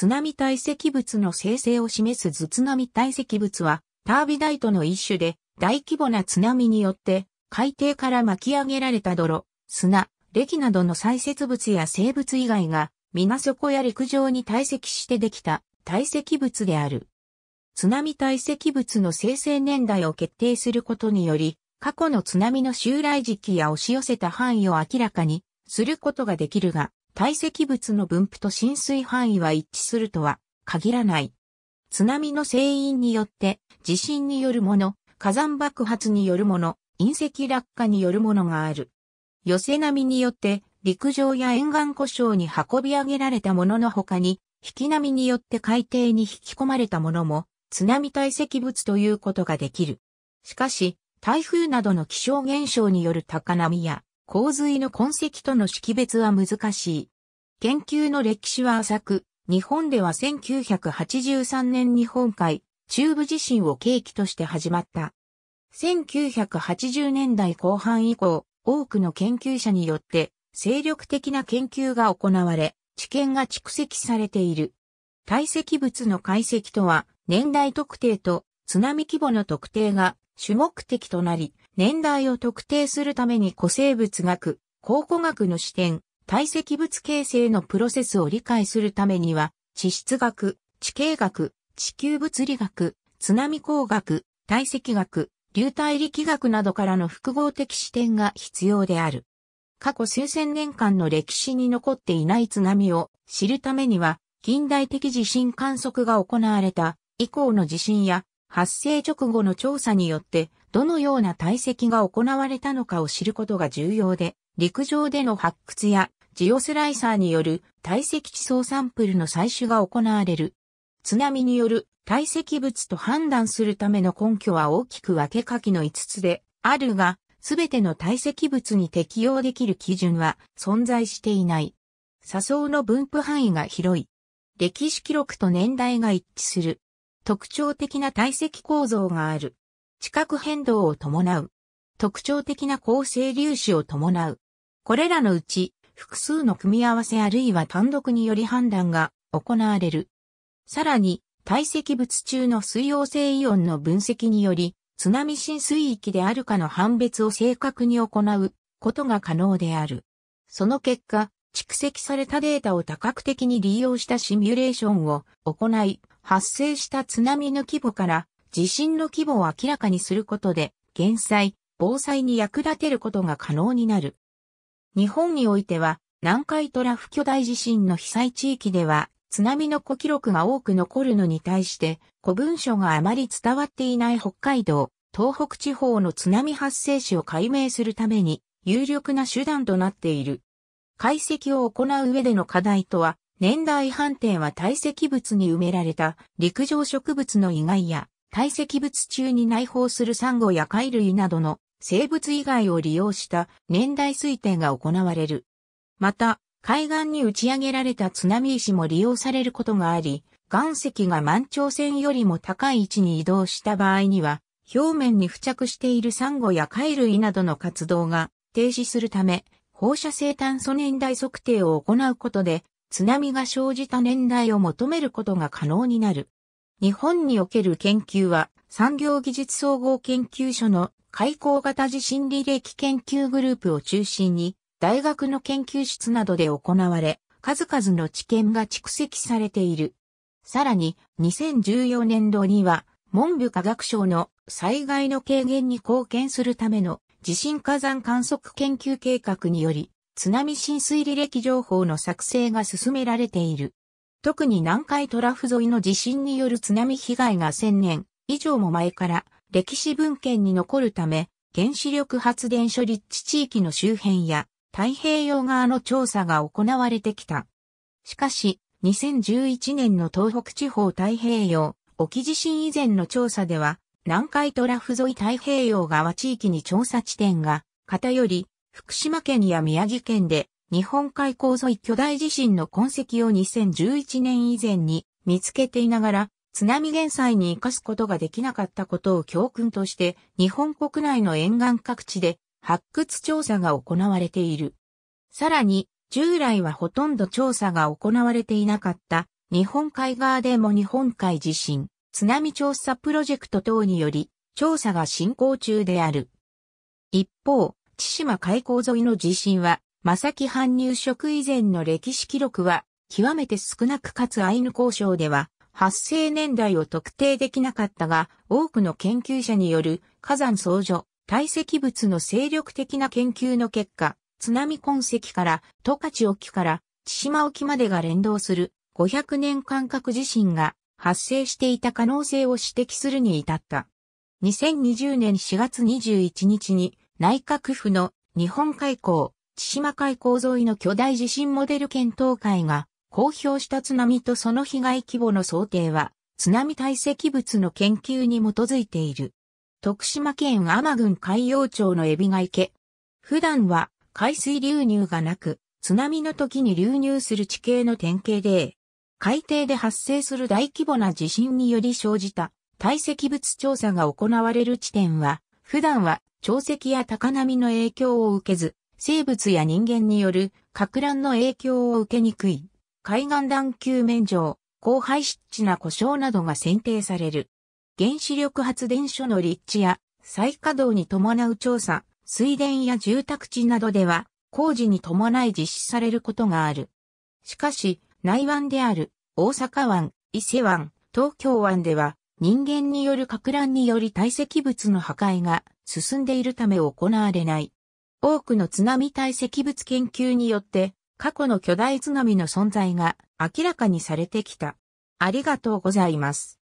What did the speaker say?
津波堆積物の生成を示す図津波堆積物は、タービダイトの一種で、大規模な津波によって、海底から巻き上げられた泥、砂、礫などの砕屑物や生物以外が、水底や陸上に堆積してできた堆積物である。津波堆積物の生成年代を決定することにより、過去の津波の襲来時期や押し寄せた範囲を明らかにすることができるが、堆積物の分布と浸水範囲は一致するとは限らない。津波の成因によって、地震によるもの、火山爆発によるもの、隕石落下によるものがある。寄せ波によって、陸上や沿岸故障に運び上げられたものの他に、引き波によって海底に引き込まれたものも、津波堆積物ということができる。しかし、台風などの気象現象による高波や洪水の痕跡との識別は難しい。研究の歴史は浅く、日本では1983年日本海、中部地震を契機として始まった。1980年代後半以降、多くの研究者によって、精力的な研究が行われ、知見が蓄積されている。堆積物の解析とは、年代特定と津波規模の特定が主目的となり、年代を特定するために古生物学、考古学の視点、堆積物形成のプロセスを理解するためには、地質学、地形学、地球物理学、津波工学、堆積学、流体力学などからの複合的視点が必要である。過去数千年間の歴史に残っていない津波を知るためには、近代的地震観測が行われた以降の地震や発生直後の調査によってどのような堆積が行われたのかを知ることが重要で、陸上での発掘やジオスライサーによる堆積地層サンプルの採取が行われる。津波による堆積物と判断するための根拠は大きく分け下記の5つであるが、すべての堆積物に適用できる基準は存在していない。砂層の分布範囲が広い。歴史記録と年代が一致する。特徴的な堆積構造がある。地殻変動を伴う。特徴的な構成粒子を伴う。これらのうち、複数の組み合わせあるいは単独により判断が行われる。さらに、堆積物中の水溶性イオンの分析により、津波浸水域であるかの判別を正確に行うことが可能である。その結果、蓄積されたデータを多角的に利用したシミュレーションを行い、発生した津波の規模から地震の規模を明らかにすることで、減災、防災に役立てることが可能になる。日本においては、南海トラフ巨大地震の被災地域では、津波の古記録が多く残るのに対して、古文書があまり伝わっていない北海道、東北地方の津波発生史を解明するために、有力な手段となっている。解析を行う上での課題とは、年代判定は堆積物に埋められた陸上植物の意外や、堆積物中に内包するサンゴや貝類などの生物以外を利用した年代推定が行われる。また、海岸に打ち上げられた津波石も利用されることがあり、岩石が満潮線よりも高い位置に移動した場合には、表面に付着しているサンゴや貝類などの活動が停止するため、放射性炭素年代測定を行うことで、津波が生じた年代を求めることが可能になる。日本における研究は、産業技術総合研究所の開口型地震履歴研究グループを中心に、大学の研究室などで行われ、数々の知見が蓄積されている。さらに、2014年度には、文部科学省の災害の軽減に貢献するための地震火山観測研究計画により、津波浸水履歴情報の作成が進められている。特に南海トラフ沿いの地震による津波被害が1000年、以上も前から歴史文献に残るため、原子力発電所立地地域の周辺や太平洋側の調査が行われてきた。しかし、2011年の東北地方太平洋、沖地震以前の調査では、南海トラフ沿い太平洋側地域に調査地点が偏り、福島県や宮城県で日本海溝沿い巨大地震の痕跡を2011年以前に見つけていながら、津波減災に生かすことができなかったことを教訓として、日本国内の沿岸各地で発掘調査が行われている。さらに、従来はほとんど調査が行われていなかった日本海側でも日本海地震、津波調査プロジェクト等により調査が進行中である。一方、千島海溝沿いの地震は、さき搬入植以前の歴史記録は極めて少なくかつアイヌ交渉では発生年代を特定できなかったが、多くの研究者による火山相除、堆積物の精力的な研究の結果、津波痕跡から十勝沖から千島沖までが連動する500年間隔地震が発生していた可能性を指摘するに至った。2020年4月21日に内閣府の日本海溝、千島海溝沿いの巨大地震モデル検討会が公表した津波とその被害規模の想定は、津波堆積物の研究に基づいている。徳島県天郡海洋町のエビが池。普段は海水流入がなく、津波の時に流入する地形の典型で、海底で発生する大規模な地震により生じた堆積物調査が行われる地点は、普段は潮汐や高波の影響を受けず、生物や人間による拡乱の影響を受けにくい海岸段球面上、荒廃湿地な故障などが選定される。原子力発電所の立地や再稼働に伴う調査、水田や住宅地などでは工事に伴い実施されることがある。しかし、内湾である大阪湾、伊勢湾、東京湾では人間による拡乱により堆積物の破壊が進んでいるため行われない。多くの津波堆積物研究によって過去の巨大津波の存在が明らかにされてきた。ありがとうございます。